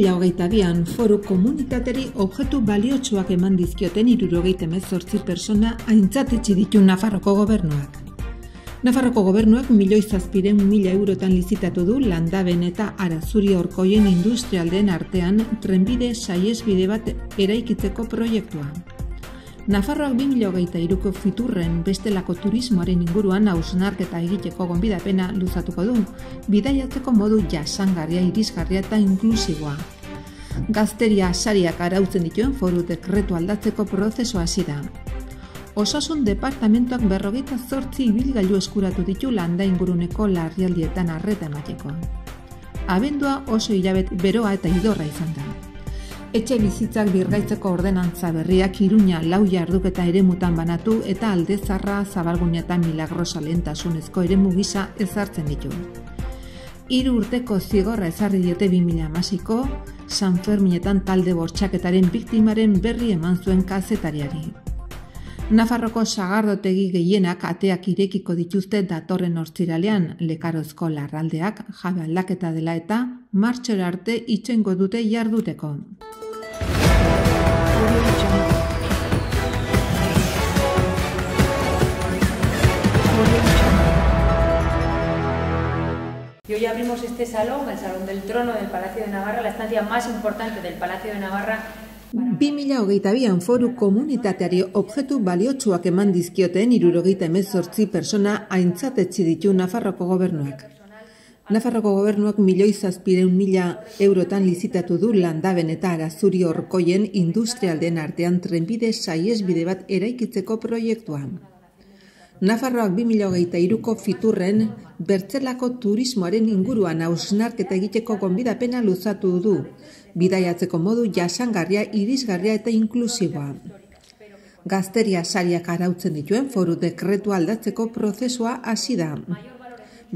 mila hogeita bian, foru komunitateri objektu baliotsuak eman dizkioten irurogeite mezortzi persona aintzatetxe ditu Nafarroko gobernuak. Nafarroko gobernuak milioi zazpiren mila eurotan lizitatu du landaben eta arazuri orkoien industrialden artean trenbide saiesbide bat eraikitzeko proiektua. Nafarroak logeita ko fiturren bestelako turismoaren inguruan hausnarketa egiteko gonbidapena luzatuko du, bidaiatzeko modu jasangarria, irisgarria eta inklusiboa. Gazteria sariak arautzen dituen foru dekretu aldatzeko prozeso hasi da. Osasun departamentuak berrogeita zortzi bilgailu eskuratu ditu landa inguruneko larrialdietan arreta emateko. Abendua oso hilabet beroa eta idorra izan da etxe bizitzak birgaitzeko ordenantza berriak iruña lau jarduk eta ere mutan banatu eta aldezarra zabalgunetan milagrosa lehentasunezko ere mugisa ezartzen ditu. Iru urteko zigorra ezarri diote 2008ko, San Ferminetan talde bortxaketaren biktimaren berri eman zuen kazetariari. Nafarroko sagardotegi gehienak ateak irekiko dituzte datorren ortziralean lekarozko larraldeak jabe aldaketa dela eta martxera arte itxengo dute jarduteko. Y hoy abrimos este salón, el Salón del Trono del Palacio de Navarra, la estancia más importante del Palacio de Navarra. Bi mila hogeita bian foru komunitateari objektu baliotsuak eman dizkioten irurogeita emezortzi persona aintzatetzi ditu Nafarroko gobernuak. Nafarroko gobernuak milioi zazpireun mila eurotan lizitatu du landaben eta arazuri horkoien industrialden artean trenbide saiesbide bat eraikitzeko proiektuan. Nafarroak 2008ko fiturren bertzelako turismoaren inguruan hausnarketa egiteko gonbidapena luzatu du, bidaiatzeko modu jasangarria, irisgarria eta inklusiboa. Gazteria sariak arautzen dituen foru dekretu aldatzeko prozesua hasi da.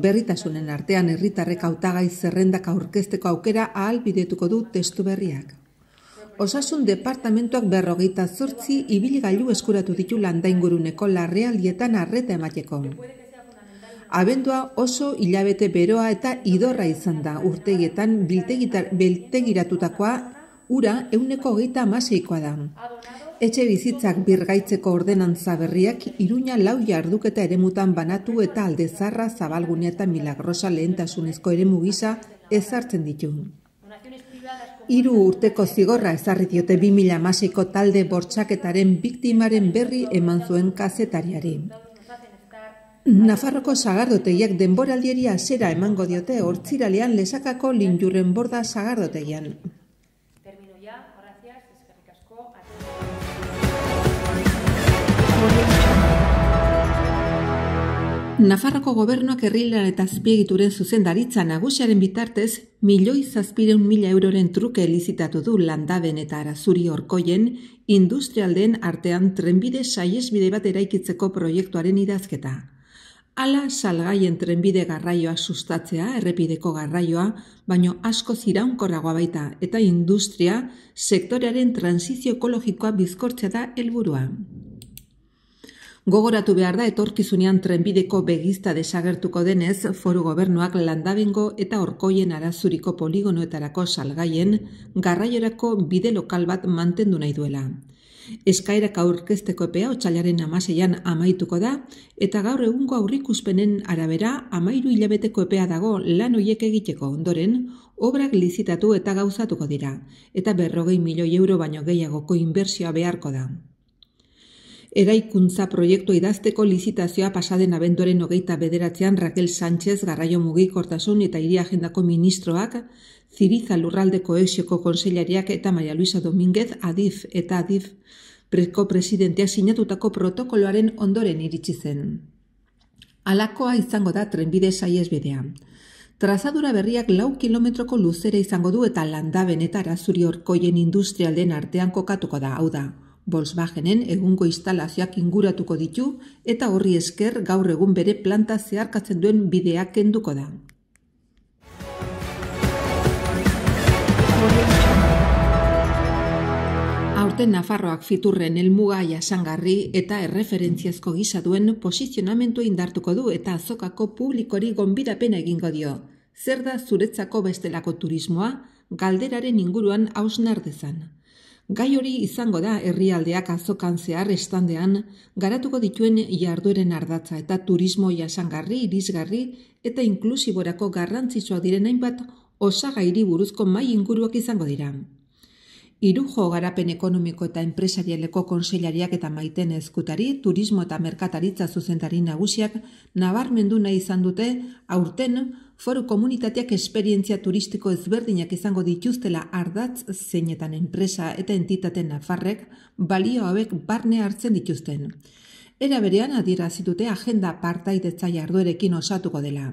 Berritasunen artean herritarrek hautagai zerrendak aurkezteko aukera ahal bidetuko du testu berriak osasun departamentuak berrogeita zortzi ibiligailu eskuratu ditu landainguruneko larrealdietan arreta emateko. Abendua oso hilabete beroa eta idorra izan da urtegietan beltegiratutakoa ura euneko geita amaseikoa da. Etxe bizitzak birgaitzeko ordenantza berriak iruña lau jarduketa ere banatu eta aldezarra zabalgunea eta milagrosa lehentasunezko ere mugisa ezartzen ditu. Hiru urteko zigorra ezarri diote 2006ko talde bortxaketaren biktimaren berri eman zuen kazetariari. Nafarroko zagardoteiak denboraldieria zera emango diote hortziralean lesakako lindurren borda zagardoteian. Nafarroko gobernuak herrila eta azpiegituren zuzendaritza nagusiaren bitartez, milioi zazpireun mila euroren truke elizitatu du landaben eta arazuri orkoien, industrialden artean trenbide saiesbide bat eraikitzeko proiektuaren idazketa. Ala salgaien trenbide garraioa sustatzea, errepideko garraioa, baino asko ziraunkorragoa baita eta industria sektorearen transizio ekologikoa bizkortzea da helburua. Gogoratu behar da etorkizunean trenbideko begizta desagertuko denez, foru gobernuak landabengo eta orkoien arazuriko poligonoetarako salgaien garraiorako bide lokal bat mantendu nahi duela. Eskairak aurkezteko epea otxalaren amaseian amaituko da, eta gaur egungo aurrikuspenen arabera amairu hilabeteko epea dago lan hoiek egiteko ondoren, obrak lizitatu eta gauzatuko dira, eta berrogei milioi euro baino gehiagoko inbertsioa beharko da eraikuntza proiektu idazteko lizitazioa pasaden abenduaren hogeita bederatzean Raquel Sánchez garraio mugikortasun eta iria agendako ministroak, Ziriza Lurraldeko Eusioko Konseilariak eta Maria Luisa Dominguez Adif eta Adif preko presidentea sinatutako protokoloaren ondoren iritsi zen. Alakoa izango da trenbide saiez Trazadura berriak lau kilometroko luzere izango du eta landa benetara zuri orkoien industrialden artean kokatuko da, hau da, Volkswagenen egungo instalazioak inguratuko ditu eta horri esker gaur egun bere planta zeharkatzen duen bideak kenduko da. Aurten Nafarroak fiturren elmugaia jasangarri eta erreferentziazko gisa duen posizionamentu indartuko du eta azokako publikori gonbidapena egingo dio. Zer da zuretzako bestelako turismoa? Galderaren inguruan hausnardezan. Gai hori izango da herrialdeak azokan zehar estandean garatuko dituen jardueren ardatza eta turismo jasangarri, irisgarri eta inklusiborako garrantzitsua diren hainbat osagairi buruzko mai inguruak izango dira. Irujo garapen ekonomiko eta enpresarieleko konsellariak eta maiten ezkutari turismo eta merkataritza zuzentari nagusiak nabarmendu nahi izan dute aurten foru komunitateak esperientzia turistiko ezberdinak izango dituztela ardatz zeinetan enpresa eta entitate nafarrek balio hauek barne hartzen dituzten. Era berean adierazitute agenda partaidetza arduerekin osatuko dela.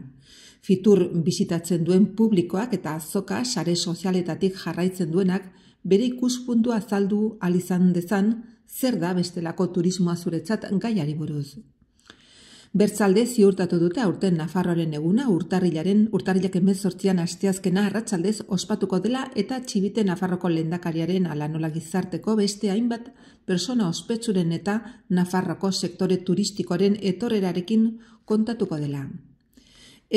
Fitur bizitatzen duen publikoak eta azoka sare sozialetatik jarraitzen duenak bere ikuspuntua azaldu alizan dezan zer da bestelako turismoa zuretzat gaiari buruz. Bertsalde ziurtatu dute aurten Nafarroaren eguna urtarrilaren urtarrilak 18an asteazkena arratsaldez ospatuko dela eta txibite Nafarroko lendakariaren ala nola gizarteko beste hainbat persona ospetsuren eta Nafarroko sektore turistikoren etorrerarekin kontatuko dela.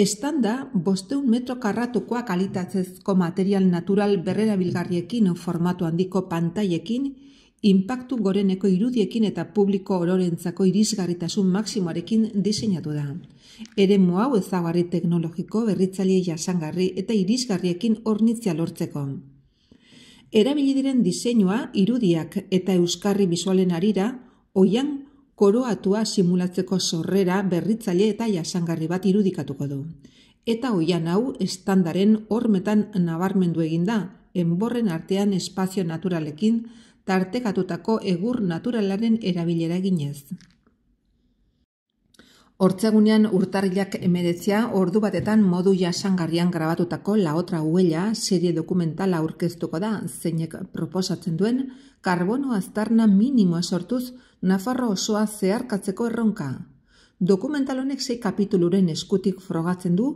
Estanda, bosteun metro karratukoa alitatzezko material natural berrera bilgarriekin formatu handiko pantaiekin impactu goreneko irudiekin eta publiko ororentzako irisgarritasun maksimoarekin diseinatu da. Ere hau ezagarri teknologiko berritzaile jasangarri eta irisgarriekin ornitzia lortzeko. Erabili diren diseinua irudiak eta euskarri bisualen arira, oian koroatua simulatzeko sorrera berritzaile eta jasangarri bat irudikatuko du. Eta oian hau estandaren hormetan nabarmendu eginda, enborren artean espazio naturalekin tartekatutako egur naturalaren erabilera ginez. Hortzegunean urtarrilak emeretzia ordu batetan modu jasangarrian grabatutako la otra serie dokumentala aurkeztuko da zeinek proposatzen duen karbono aztarna minimoa sortuz Nafarro osoa zeharkatzeko erronka. Dokumental honek sei kapituluren eskutik frogatzen du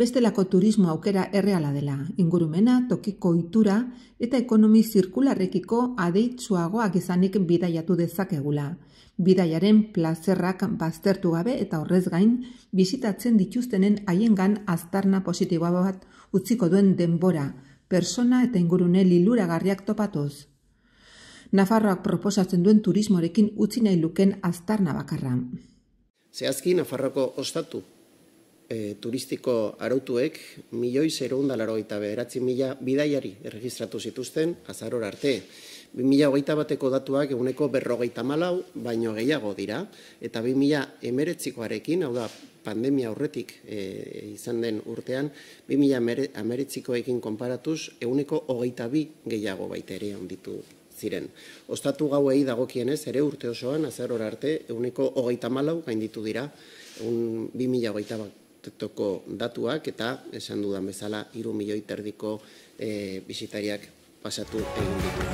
bestelako turismo aukera erreala dela, ingurumena, tokiko itura eta ekonomi zirkularrekiko adeitzuagoak izanik bidaiatu dezakegula. Bidaiaren plazerrak baztertu gabe eta horrez gain, bizitatzen dituztenen haiengan aztarna positiboa bat utziko duen denbora, persona eta ingurune liluragarriak topatuz. Nafarroak proposatzen duen turismorekin utzi nahi luken aztarna bakarra. Zehazki, Nafarroko ostatu eh, turistiko arautuek milioi zero eta bederatzi mila bidaiari erregistratu zituzten azaror arte. 2008 bateko datuak eguneko berrogeita malau, baino gehiago dira, eta 2000 emeretzikoarekin, hau da, pandemia aurretik eh, izan den urtean, 2000 emeretzikoekin konparatuz, eguneko hogeita bi gehiago baita ere handitu ziren. Ostatu gauei dagokienez ere urte osoan, azer hor arte, eguneko hogeita malau gainditu dira, un bi mila hogeita batetoko datuak, eta esan dudan bezala, iru milioi terdiko eh, bizitariak pasatu egin ditu.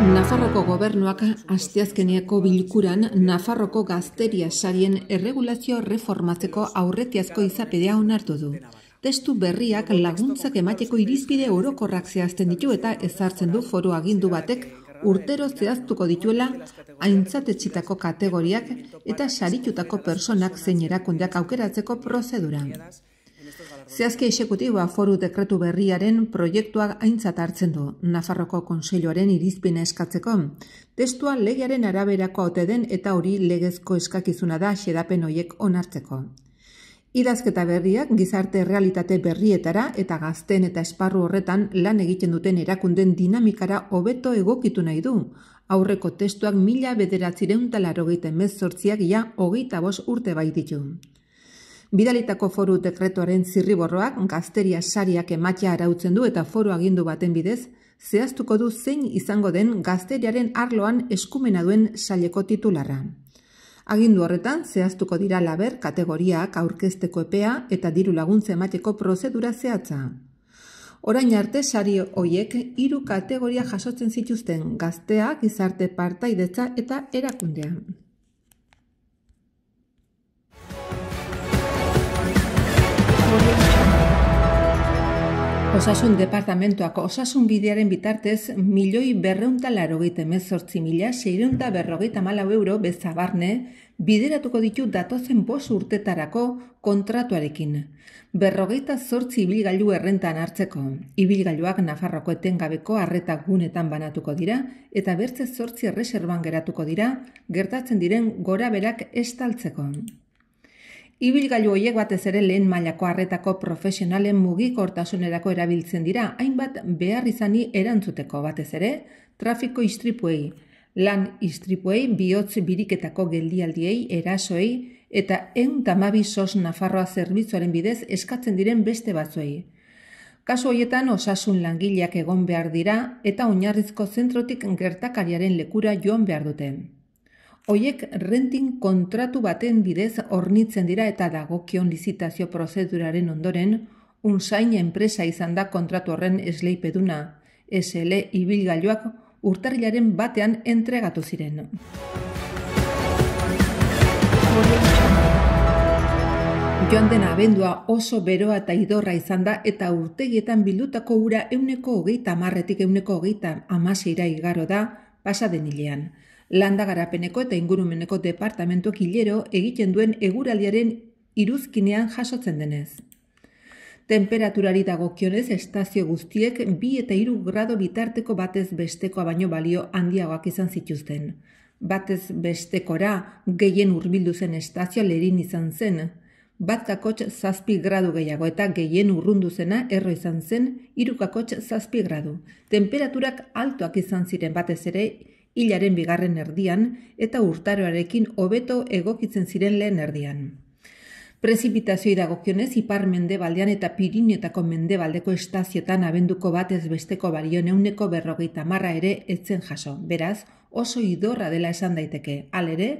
Nafarroko gobernuak asteazkeneko bilkuran Nafarroko gazteria sarien erregulazio reformatzeko aurretiazko izapedea onartu du. Testu berriak laguntzak emateko irizpide orokorrak zehazten ditu eta ezartzen du foru agindu batek urtero zehaztuko dituela aintzatetxitako kategoriak eta saritutako personak zein erakundeak aukeratzeko prozedura. Zehazke Esekutiba foru dekretu berriaren proiektuak aintzat hartzen du, Nafarroko Konseiloaren irizpina eskatzeko. Testua legearen araberako ote den eta hori legezko eskakizuna da xedapen hoiek onartzeko. Idazketa berriak gizarte realitate berrietara eta gazten eta esparru horretan lan egiten duten erakunden dinamikara hobeto egokitu nahi du. Aurreko testuak mila bederatzireun talarro geiten mezzortziak ia hogeita bos urte bai ditu. Bidalitako foru dekretoaren zirriborroak gazteria sariak ematia arautzen du eta foru agindu baten bidez, zehaztuko du zein izango den gazteriaren arloan eskumena duen saleko titularra. Agindu horretan, zehaztuko dira laber kategoriak aurkezteko epea eta diru laguntze emateko prozedura zehatza. Orain arte sari hoiek hiru kategoria jasotzen zituzten gazteak gizarte parta eta erakundean. Osasun departamentuak osasun bidearen bitartez milioi berreunta laro mezortzi mila seireunta berrogeita malau euro bezabarne bideratuko ditu datozen bos urtetarako kontratuarekin. Berrogeita zortzi ibilgailu errentan hartzeko. Ibilgailuak Nafarroko etengabeko arretak gunetan banatuko dira eta bertze zortzi erreserban geratuko dira gertatzen diren gora berak estaltzeko. Ibilgailu hoiek batez ere lehen mailako harretako profesionalen mugikortasunerako erabiltzen dira, hainbat behar izani erantzuteko batez ere, trafiko istripuei, lan istripuei, bihotz biriketako geldialdiei, erasoei, eta en sos nafarroa zerbitzuaren bidez eskatzen diren beste batzuei. Kasu hoietan osasun langileak egon behar dira eta oinarrizko zentrotik gertakariaren lekura joan behar duten. Oiek renting kontratu baten bidez hornitzen dira eta dagokion lizitazio prozeduraren ondoren, Unsain enpresa izan da kontratu horren esleipeduna, SL ibilgailuak urtarriaren batean entregatu ziren. Joan abendua oso beroa eta idorra izan da eta urtegietan bildutako ura euneko hogeita marretik euneko hogeita amaseira igaro da pasa denilean. Landa garapeneko eta ingurumeneko departamentuak hilero egiten duen eguraliaren iruzkinean jasotzen denez. Temperaturari dagokionez estazio guztiek bi eta hiru grado bitarteko batez bestekoa baino balio handiagoak izan zituzten. Batez bestekora gehien hurbildu zen estazio lerin izan zen, bat kakotx zazpi gradu gehiago eta gehien urrundu erro izan zen irukakotx zazpi gradu. Temperaturak altoak izan ziren batez ere hilaren bigarren erdian eta urtaroarekin hobeto egokitzen ziren lehen erdian. Prezipitazioi dagokionez ipar mende baldean eta pirinetako mende baldeko estaziotan abenduko batez besteko barion euneko berrogeita marra ere etzen jaso. Beraz, oso idorra dela esan daiteke. Alere,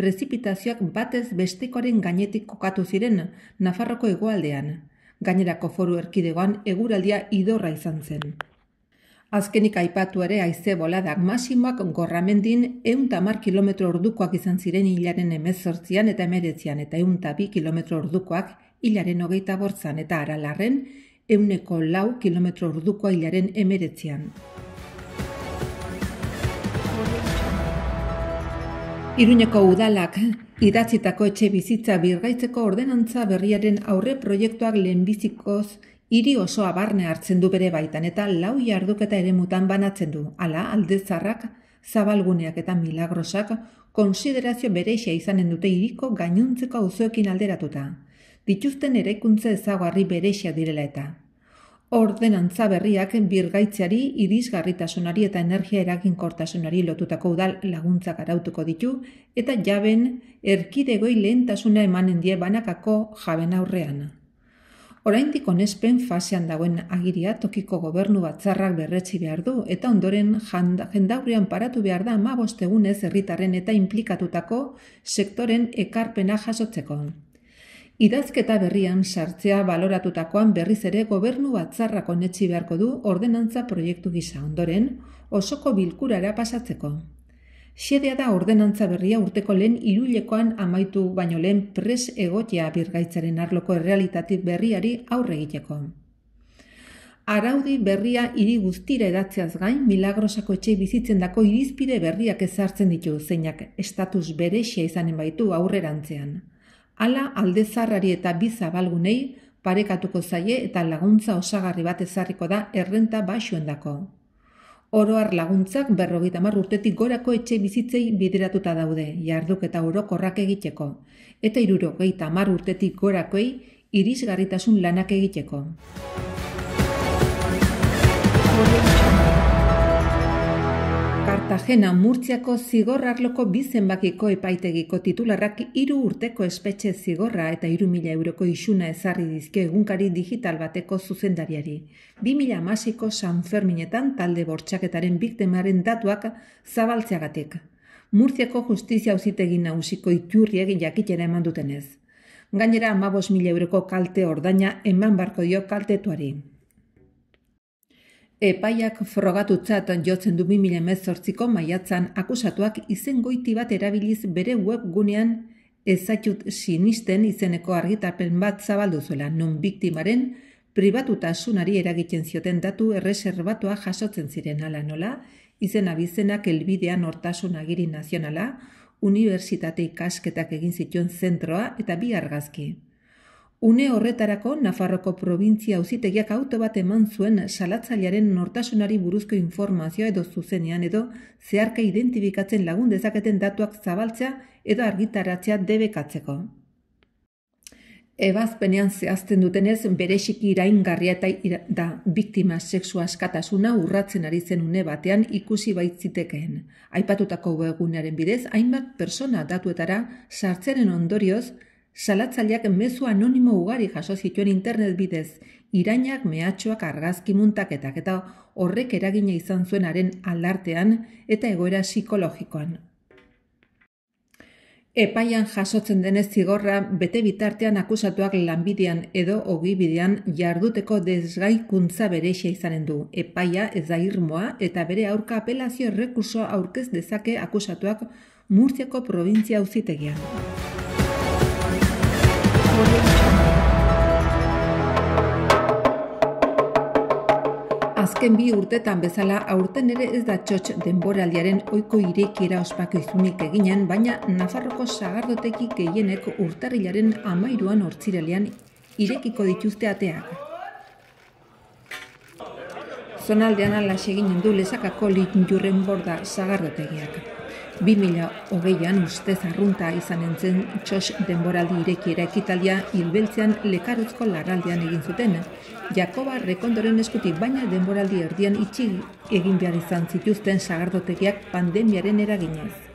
prezipitazioak batez bestekoaren gainetik kokatu ziren Nafarroko egoaldean. Gainerako foru erkidegoan eguraldia idorra izan zen. Azkenik aipatu ere aize boladak masimak gorramendin euntamar kilometro ordukoak izan ziren hilaren emezortzian eta emeretzian eta euntabi kilometro ordukoak hilaren hogeita bortzan eta aralarren euneko lau kilometro ordukoa hilaren emeretzian. Iruñeko udalak idatzitako etxe bizitza birgaitzeko ordenantza berriaren aurre proiektuak lehenbizikoz Hiri osoa barne hartzen du bere baitan eta lau jarduketa ere mutan banatzen du. Ala, aldezarrak, zabalguneak eta milagrosak, konsiderazio bere izanen dute hiriko gainuntzeko auzoekin alderatuta. Dituzten erekuntza ezaguarri bere direla eta. Ordenantza berriak birgaitzeari, irisgarritasunari eta energia eraginkortasunari lotutako udal laguntzak arautuko ditu, eta jaben erkidegoi lehentasuna emanen die banakako jaben aurrean oraindik onespen fasean dagoen agiria tokiko gobernu batzarrak berretsi behar du eta ondoren jendaurian paratu behar da ma bostegunez eta implikatutako sektoren ekarpena jasotzeko. Idazketa berrian sartzea baloratutakoan berriz ere gobernu batzarrak onetsi beharko du ordenantza proiektu gisa ondoren osoko bilkurara pasatzeko. Xedea da ordenantza berria urteko lehen irulekoan amaitu baino lehen pres egotea birgaitzaren arloko errealitatik berriari aurre egiteko. Araudi berria hiri guztira edatzeaz gain, milagrosako etxe bizitzen dako irizpide berriak ezartzen ditu zeinak estatus berexia izanen baitu aurrerantzean. Hala aldezarrari eta biza balgunei parekatuko zaie eta laguntza osagarri bat ezarriko da errenta baxuendako. dako. Oroar laguntzak berrogeita amar urtetik gorako etxe bizitzei bideratuta daude, jarduk eta oro korrak egiteko. Eta iruro geita urtetik gorakoei iris lanak egiteko. Kartagena Murtziako zigorrarloko bizenbakiko epaitegiko titularrak hiru urteko espetxe zigorra eta hiru mila euroko isuna ezarri dizke egunkari digital bateko zuzendariari. Bi mila amasiko San Ferminetan talde bortxaketaren biktemaren datuak zabaltzeagatik. Murtziako justizia auzitegi nausiko iturriegi jakitera eman dutenez. Gainera, amabos mila euroko kalte ordaina eman barko dio kaltetuari. Epaiak frogatutzat jotzen du 2018ko maiatzan akusatuak izengoiti bat erabiliz bere webgunean ezatxut sinisten izeneko argitarpen bat zabalduzuela. zuela non biktimaren pribatutasunari eragiten zioten datu erreserbatua jasotzen ziren ala nola, izena abizenak elbidea hortasun agiri nazionala, unibertsitate ikasketak egin zituen zentroa eta bi argazki. Une horretarako Nafarroko probintzia auzitegiak auto bat eman zuen salatzailearen nortasunari buruzko informazioa edo zuzenean edo zeharka identifikatzen lagun dezaketen datuak zabaltzea edo argitaratzea debekatzeko. Ebazpenean zehazten dutenez bereziki iraingarria eta da biktima sexu askatasuna urratzen ari zen une batean ikusi baitzitekeen. Aipatutako webgunearen bidez, hainbat persona datuetara sartzeren ondorioz, Salatzaileak mezu anonimo ugari jaso zituen internet bidez, irainak mehatxoak argazki muntaketak eta horrek eragina izan zuenaren aldartean eta egoera psikologikoan. Epaian jasotzen denez zigorra bete bitartean akusatuak lanbidean edo ogibidean jarduteko desgaikuntza berexia izanen du. Epaia ez da irmoa eta bere aurka apelazio errekuso aurkez dezake akusatuak Murtiako provintzia uzitegian. Azken bi urtetan bezala aurten ere ez da txotx denboraldiaren ohiko irekiera ospako izunik eginen, baina Nafarroko sagardoteki gehienek urtarrilaren amairuan hortzirelean irekiko dituzte ateak. Zonaldean alas eginen du lezakako litin jurren borda sagardotegiak. 2008an ustez arrunta izan entzen txos denboraldi irekiera ekitalia hilbeltzean lekaruzko larraldean egin zuten. Jakoba rekondoren eskutik baina denboraldi erdian itxil egin behar izan zituzten sagardotegiak pandemiaren eraginez.